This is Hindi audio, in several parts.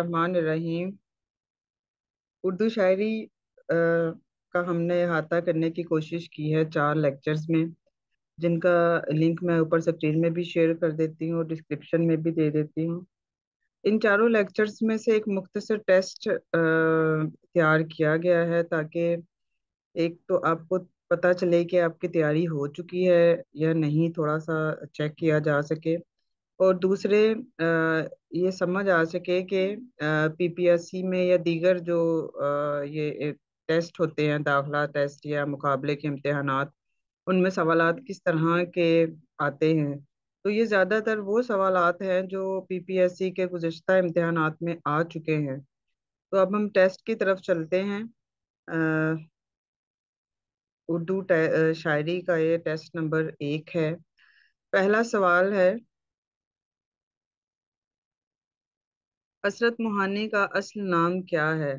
रहमान रहीम उर्दू शायरी आ, का हमने अहाता करने की कोशिश की है चार लेक्चर्स में जिनका लिंक मैं ऊपर स्क्रीन में भी शेयर कर देती हूँ और डिस्क्रिप्शन में भी दे देती हूँ इन चारों लेक्चर्स में से एक मुख्तर टेस्ट तैयार किया गया है ताकि एक तो आपको पता चले कि आपकी तैयारी हो चुकी है या नहीं थोड़ा सा चेक किया जा सके और दूसरे ये समझ आ सके कि पीपीएससी में या दीगर जो ये टेस्ट होते हैं दाखला टेस्ट या मुकाबले के इम्तहान उनमें सवाल किस तरह के आते हैं तो ये ज़्यादातर वो सवाल हैं जो पीपीएससी के गुजशत इम्तहान में आ चुके हैं तो अब हम टेस्ट की तरफ चलते हैं उर्दू शायरी का ये टेस्ट नंबर एक है पहला सवाल है असरत मोहानी का असल नाम क्या है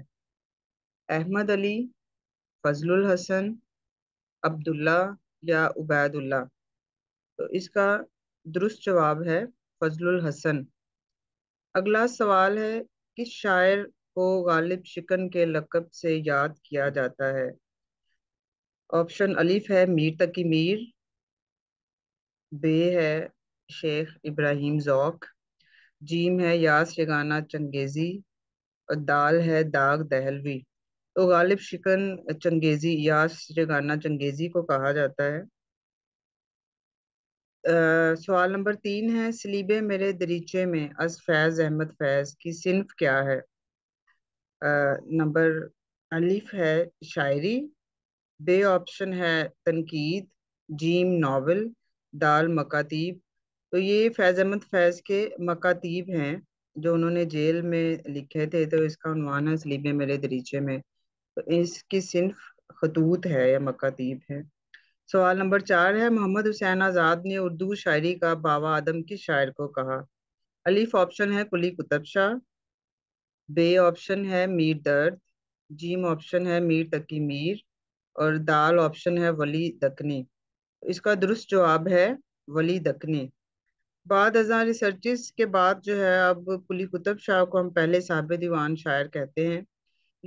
अहमद अली फजलुल हसन अब्दुल्ला या उबैदुल्ला तो इसका दुरुस्त जवाब है फजलुल हसन अगला सवाल है किस शायर को गालिब शिकन के लकब से याद किया जाता है ऑप्शन अलिफ है मीर तकी मीर बे है शेख इब्राहिम जौक जीम है यास यगाना चंगेजी और दाल है दाग दहलवी तो गालिब शिकन चंगेजी यास यगाना चंगेजी को कहा जाता है आ, सवाल नंबर तीन है सलीबे मेरे दरीचे में अस फैज़ अहमद फैज़ की सिंफ क्या है आ, नंबर अलिफ है शायरी बे ऑप्शन है तनकीद जीम नावल दाल मकातीब तो ये फैज़ अहमद फैज़ के मकातीब हैं जो उन्होंने जेल में लिखे थे तो इसका उनवान है सलीब मेरे दरीचे में तो इसकी सिर्फ खतूत है या मकातीब है सवाल नंबर चार है मोहम्मद हुसैन आज़ाद ने उर्दू शायरी का बाबा आदम की शायर को कहा अलीफ ऑप्शन है कुली कुतब शाह बे ऑप्शन है मीर दर्द जीम ऑप्शन है मीर तकी मीर और दाल ऑप्शन है वली दकनी इसका दुरुस्त जवाब है वली दकनी बाद हजार रिसर्चिस के बाद जो है अब पुली कुतुब शाह को हम पहले साहब दीवान शायर कहते हैं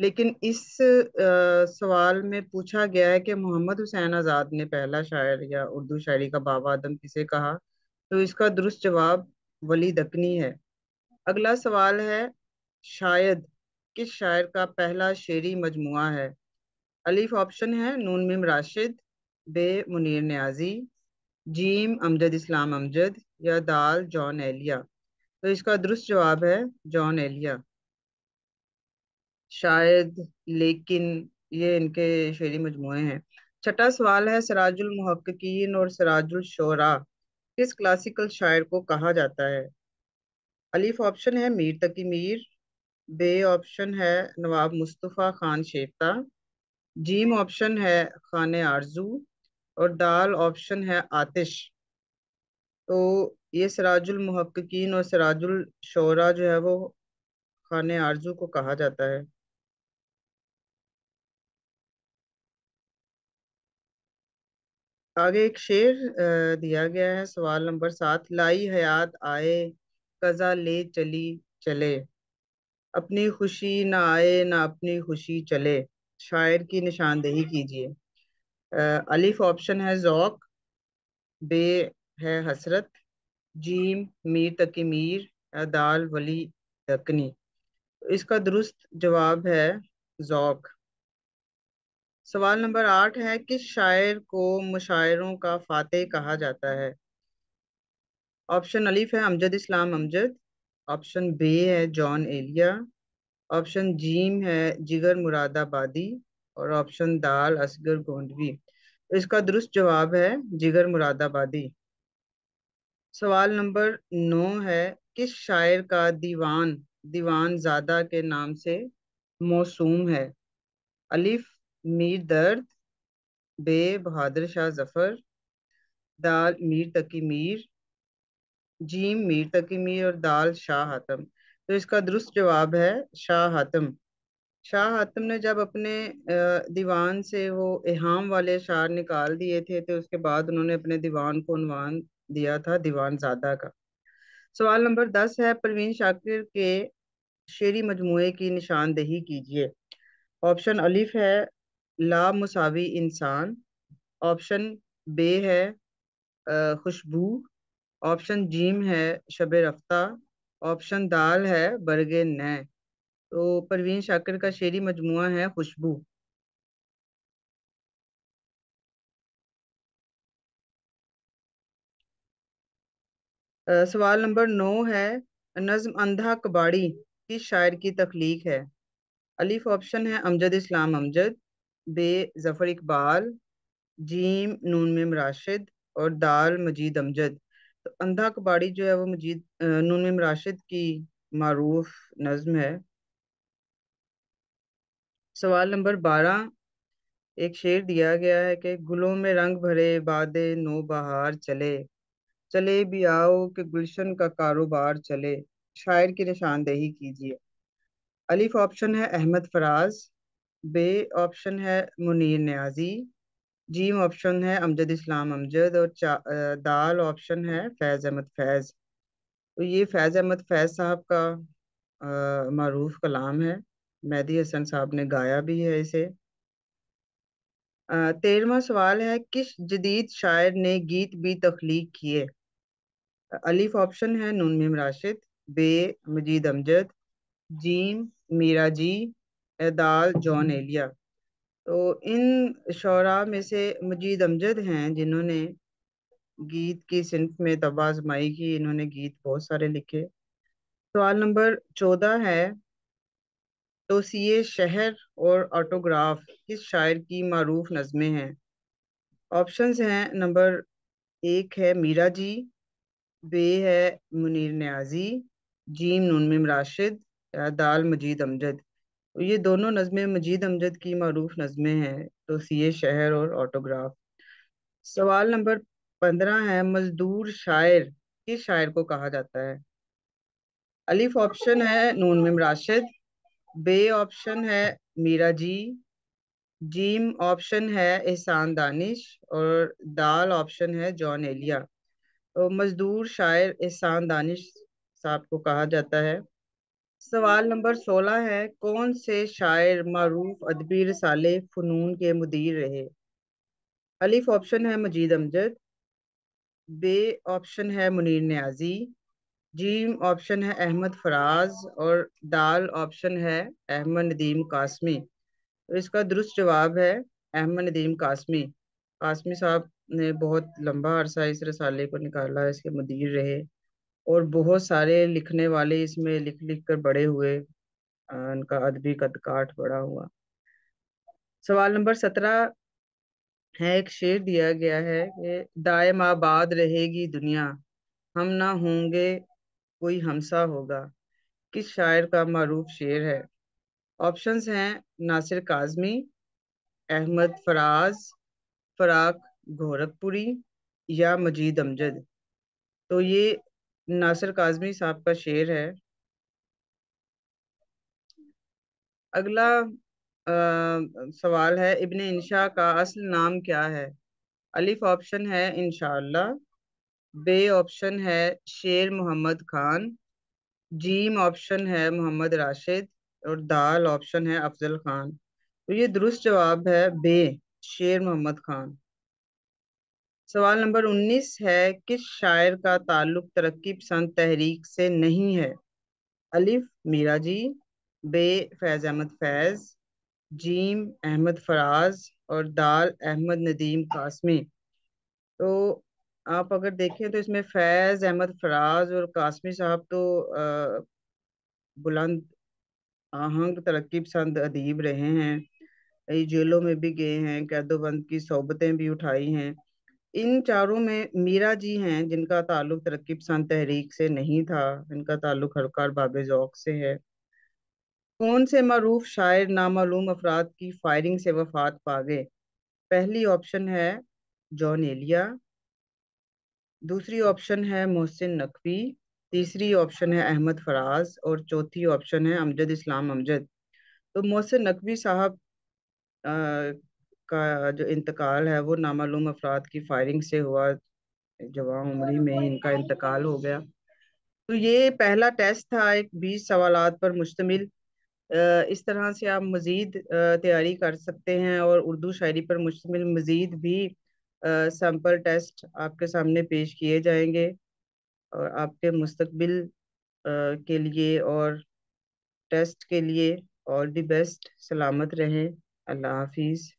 लेकिन इस आ, सवाल में पूछा गया है कि मोहम्मद हुसैन आज़ाद ने पहला शायर या उर्दू शायरी का बाबा आदम किसे कहा तो इसका दुरुस्त जवाब वली दकनी है अगला सवाल है शायद किस शायर का पहला शेरी मजमु है अलीफ ऑप्शन है नून मिम राशिद बे मुनीर न्याजी जीम अमजद इस्लाम अमजद या दाल जॉन एलिया तो इसका दुरुस्त जवाब है जॉन एलिया शायद लेकिन ये इनके शेरी मजमू हैं छठा सवाल है सराजुल महक्कीन और सराजुल शोरा किस क्लासिकल शायर को कहा जाता है अलीफ ऑप्शन है मीर तकी मीर बे ऑप्शन है नवाब मुस्तफ़ा खान शेफ्ता जीम ऑप्शन है खान आरजू और दाल ऑप्शन है आतिश तो ये सराजुल मुहक्कीन और सराजुल शोरा जो है वो खान आरजू को कहा जाता है आगे एक शेर दिया गया है सवाल नंबर सात लाई हयात आए कज़ा ले चली चले अपनी खुशी ना आए ना अपनी खुशी चले शायर की निशानदेही कीजिए अलिफ ऑप्शन है जौक बे है हसरत जीम मीर तकी मीर दाल वली दकनी इसका दुरुस्त जवाब है जौक सवाल नंबर आठ है किस शायर को मुशायरों का फातह कहा जाता है ऑप्शन अलिफ है अमजद इस्लाम अमजद ऑप्शन बे है जॉन एलिया ऑप्शन जीम है जिगर मुरादाबादी और ऑप्शन दाल असगर गोंडवी इसका दुरुस्त जवाब है जिगर मुरादाबादी सवाल नंबर नौ है किस शायर का दीवान दीवान ज्यादा के नाम से मौसूम है अलिफ मीर दर्द बे बहादुर शाह जफर दाल मीर तकी मीर जीम मीर तकी मीर और दाल शाह हातम तो इसका दुरुस्त जवाब है शाह हातम शाह हातम ने जब अपने दीवान से वो एहाम वाले अशार निकाल दिए थे तो उसके बाद उन्होंने अपने दीवान को उनवान दिया था दीवान ज़ादा का सवाल नंबर दस है परवीन शाकिर के शेरी मजमू की निशानदेही कीजिए ऑप्शन अलिफ है ला मुसावी इंसान ऑप्शन बे है खुशबू ऑप्शन जीम है शब रफ्ता ऑप्शन दाल है बरगे नै तो परवीन शाकर का शेरी मजमु है खुशबू सवाल नंबर नौ है नज्म अंधा कबाड़ी किस शायर की तख्लीक है अलिफ ऑप्शन है अमजद इस्लाम अमजद बे जफ़र इकबाल जीम नून में राशिद और दाल मजीद अमजद तो अंधा कबाड़ी जो है वो मजीद नून में राशिद की मरूफ नज़म है सवाल नंबर बारह एक शेर दिया गया है कि गुलों में रंग भरे बादे नो बहार चले चले भी आओ कि गुलशन का कारोबार चले शायर की निशानदेही कीजिए अलिफ ऑप्शन है अहमद फराज बे ऑप्शन है मुनीर न्याजी जीम ऑप्शन है अमजद इस्लाम अमजद और दाल ऑप्शन है फैज़ अहमद फैज़ तो ये फैज़ अहमद फैज़ साहब का मरूफ कलाम है मेहदी हसन साहब ने गाया भी है इसे तेरवा सवाल है किस जदीद शायर ने गीत भी तख्लीक किए अलिफ ऑप्शन है नून मिम राशिद बे मजीद अमजद जीम मीरा जी दाल जॉन एलिया तो इन शरा में से मजीद अमजद हैं जिन्होंने गीत की सिंफ में तबाजमाई की इन्होंने गीत बहुत सारे लिखे सवाल नंबर चौदह है तो सीए शहर और ऑटोग्राफ किस शायर की मरूफ नज़में हैं ऑप्शंस हैं नंबर एक है मीरा जी बे है मुनीर न्याजी जीम नूनमिम राशिद दाल मजीद अमजद तो ये दोनों नज़में मजीद अमजद की मरूफ नज़में हैं तो सीए शहर और ऑटोग्राफ सवाल नंबर पंद्रह है मजदूर शायर किस शायर को कहा जाता है अलिफ ऑप्शन है नून मिम राशिद बे ऑप्शन है मीरा जी जीम ऑप्शन है एहसान दानिश और दाल ऑप्शन है जॉन एलिया तो मजदूर शायर एहसान दानिश साहब को कहा जाता है सवाल नंबर सोलह है कौन से शायर मरूफ अदबी रसाले फ़नून के मुदीर रहे अलिफ ऑप्शन है मजीद अमजद बे ऑप्शन है मुनीर न्याजी जीम ऑप्शन है अहमद फराज और दाल ऑप्शन है अहमद नदीम कासमी तो इसका दुरुस्त जवाब है अहमद नदीम कासमी कासमी साहब ने बहुत लंबा अरसा इस रसाले को निकाला इसके मदीर रहे और बहुत सारे लिखने वाले इसमें लिख लिख कर बड़े हुए उनका अदबी कद काठ बड़ा हुआ सवाल नंबर सत्रह है एक शेर दिया गया है कि दायम आबाद रहेगी दुनिया हम ना होंगे कोई हमसा होगा किस शायर का मरूफ शेर है ऑप्शंस हैं नासिर काजमी अहमद फराज फराक गोरखपुरी या मजीद अमजद तो ये नासिर काजमी साहब का शेर है अगला आ, सवाल है इब्ने इंशा का असल नाम क्या है अलिफ ऑप्शन है इनशाला बे ऑप्शन है शेर मोहम्मद खान जीम ऑप्शन है मोहम्मद राशिद और दाल ऑप्शन है अफजल खान तो ये दुरुस्त जवाब है बे शेर मोहम्मद खान सवाल नंबर उन्नीस है किस शायर का ताल्लुक तरक्की पसंद तहरीक से नहीं है अलिफ मीरा जी बे फैज़ अहमद फैज़ जीम अहमद फराज और दाल अहमद नदीम कासमी तो आप अगर देखें तो इसमें फैज़ अहमद फराज और कासमी साहब तो आ, बुलंद आहंग तरक्की पसंद अदीब रहे हैं जेलों में भी गए हैं कैदोबंद की सोबतें भी उठाई हैं इन चारों में मीरा जी हैं जिनका ताल्लुक तरक्की पसंद तहरीक से नहीं था इनका ताल्लुक हरकार बाबे जौक से है कौन से मरूफ शायर नामालूम अफराद की फायरिंग से वफात पा गए पहली ऑप्शन है जॉन एलिया दूसरी ऑप्शन है मोहसिन नकवी तीसरी ऑप्शन है अहमद फराज और चौथी ऑप्शन है अमजद इस्लाम अमजद तो मोहसिन नकवी साहब का जो इंतकाल है वो नामालूम अफराद की फायरिंग से हुआ जवा उम्री में ही इनका इंतकाल हो गया तो ये पहला टेस्ट था एक बीस सवाल पर मुश्तमिल इस तरह से आप मज़ीद तैयारी कर सकते हैं और उर्दू शायरी पर मुश्तमिल मज़ीद भी सैम्पल टेस्ट आपके सामने पेश किए जाएंगे और आपके मुस्तबिल के लिए और टेस्ट के लिए ऑल दी बेस्ट सलामत रहें अल्लाह हाफिज़